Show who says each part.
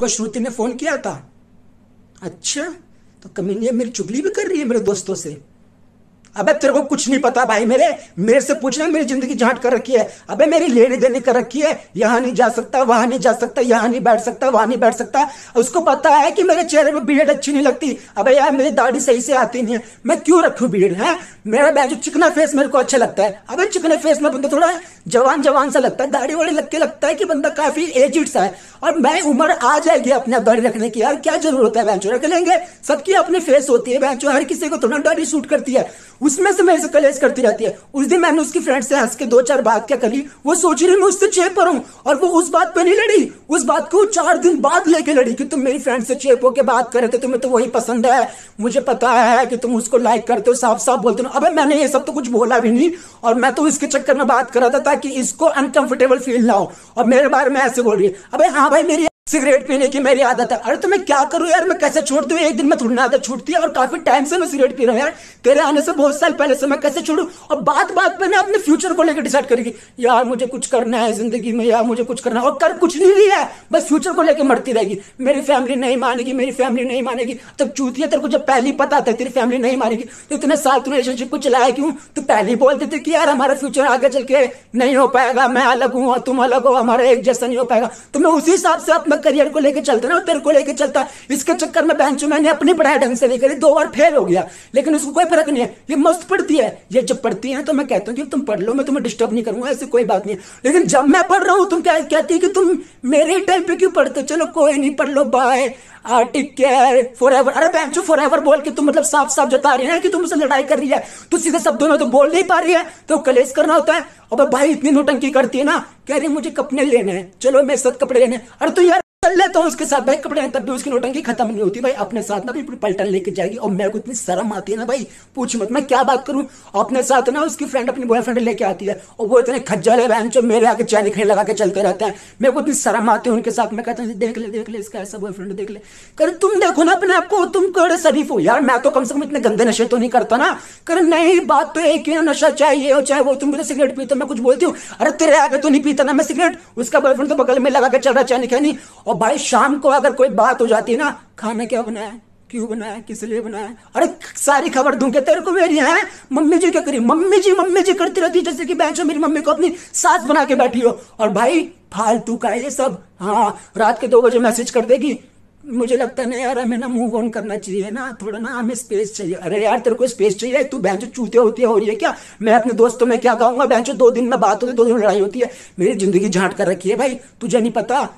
Speaker 1: because श्रुति ने phone किया था अच्छा तो कमीनिया मेरी चुगली भी कर रही है मेरे दोस्तों से अबे तेरे को कुछ नहीं पता भाई मेरे मेरे से पूछना मेरी जिंदगी झांट कर रखी है अबे मेरी लेने देने कर रखी है यहाँ नहीं जा सकता वहां नहीं जा सकता यहाँ नहीं बैठ सकता वहां नहीं बैठ सकता उसको पता है कि मेरे चेहरे पे बीएड अच्छी नहीं लगती अबे यार मेरी दाढ़ी सही से आती नहीं है मैं क्यों रखू बीएड है मेरा बैठ चिकना फेस मेरे को अच्छा लगता है अबे चिकने फेस में बंदा थोड़ा जवान जवान सा लगता है दाढ़ी वाड़ी लग के लगता है कि बंदा काफी एजिड सा है और मैं उम्र आ जाएगी अपने आप दाढ़ी रखने की यार क्या जरूरत है बैंक रख लेंगे सबकी अपनी फेस होती है बैंक हर किसी को थोड़ा दाढ़ी सूट करती है उसमें से मेरे से कलेज करती रहती है उस दिन मैंने उसकी फ्रेंड से हंस के दो चार बात क्या कर ली वो सोच रही मैं उससे चेप पर हूँ और वो उस बात पर नहीं लड़ी उस बात को चार दिन बाद लेके लड़ी कि तुम मेरी फ्रेंड से चेप होके बात कर रहे थे तुम्हें तो वही पसंद है मुझे पता है कि तुम उसको लाइक करते हो साफ साफ बोलते हो अब मैंने ये सब तो कुछ बोला भी नहीं और मैं तो इसके चक्कर में बात कर रहा था ताकि इसको अनकंफर्टेबल फील ना हो और मेरे बारे में ऐसे बोल रही है अब हाँ भाई मेरी सिगरेट पीने की मेरी आदत है अरे तो मैं क्या करूँ यार मैं कैसे छोड़ दूँ एक दिन में थोड़ी आदत छूटती है और काफी टाइम से मैं सिगरेट पी रहा हूँ यार तेरे आने से बहुत साल पहले से मैं कैसे छोड़ूँ और बात बात पर मैं अपने फ्यूचर को लेकर डिसाइड करेगी यार मुझे कुछ करना है जिंदगी में यार मुझे कुछ करना है और कर कुछ नहीं रही है बस फ्यूचर को लेकर मरती रहेगी मेरी फैमिली नहीं मानेगी मेरी फैमिली नहीं मानेगी तब है तेरे को जब पहले पता था तेरी फैमिली नहीं मानेगी तो इतने साल तू रिलेशनशिप को चलाया क्यों तू पहले ही बोलते थे कि यार हमारा फ्यूचर आगे चल के नहीं हो पाएगा मैं अलग हूँ और तुम अलग हो हमारा एक जैसा नहीं हो पाएगा तो मैं उसी हिसाब से अपने मैं करियर को लेकर चलता ना तेरे को लेकर चलता इसके चक्कर में बहन मैंने अपनी पढ़ाई ढंग से नहीं करी दो बार फेल हो गया लेकिन उसको कोई फर्क नहीं है ये मस्त पढ़ती है ये जब पढ़ती है तो मैं कहता हूँ कि तुम पढ़ लो मैं तुम्हें डिस्टर्ब नहीं करूंगा ऐसी कोई बात नहीं लेकिन जब मैं पढ़ रहा हूँ तुम क्या कहती है कि तुम मेरे टाइम पे क्यों पढ़ते चलो कोई नहीं पढ़ लो बाय केयर फॉर एवर अरे फॉर एवर बोल के तुम मतलब साफ साफ जता रही है कि तुम लड़ाई कर रही है तो सीधे शब्दों में तो बोल नहीं पा रही है तो करना होता है अब भाई इतनी नोटंकी करती है ना कह रही मुझे कपड़े लेने हैं चलो मेरे साथ कपड़े लेने अरे तो यार पहले तो उसके साथ भाई कपड़े तब भी उसकी नोटंकी खत्म नहीं होती भाई अपने साथ ना भी पलटन लेके जाएगी और मेरे को इतनी शर्म आती है ना भाई पूछ मत मैं क्या बात करूं अपने साथ ना उसकी फ्रेंड अपनी बॉयफ्रेंड लेके आती है और वो इतने खज्जल है जो मेरे आगे चैन खेल लगा के चलते रहते हैं मेरे को इतनी शर्म आती है उनके साथ मैं कहता हूँ देख ले देख ले इसका ऐसा बॉयफ्रेंड देख ले कर तुम देखो ना अपने आपको तुम कड़े शरीफ हो यार मैं तो कम से कम इतने गंदे नशे तो नहीं करता ना कर नहीं बात तो एक ही नशा चाहिए हो चाहे वो तुम मेरे सिगरेट पीते मैं कुछ बोलती हूँ अरे तेरे आगे तो नहीं पीता ना मैं सिगरेट उसका बॉयफ्रेंड तो बगल में लगा के चल रहा है चैन खेनी और भाई शाम को अगर कोई बात हो जाती है ना खाना क्या बनाया क्यों बनाया किस लिए बनाया अरे सारी खबर दूंगे तेरे को मेरी है मम्मी जी क्या करी मम्मी जी मम्मी जी करती रहती जैसे कि बहन मेरी मम्मी को अपनी सास बना के बैठी हो और भाई फालतू का ये सब हाँ रात के दो बजे मैसेज कर देगी मुझे लगता नहीं यार हमें ना मूव ऑन करना चाहिए ना थोड़ा ना हमें स्पेस चाहिए अरे यार तेरे को स्पेस चाहिए तू बहन चूते होती है हो रही है क्या मैं अपने दोस्तों में क्या कहूँगा बहन दो दिन में बात होती है दो दिन लड़ाई होती है मेरी जिंदगी झांट कर रखी है भाई तुझे नहीं पता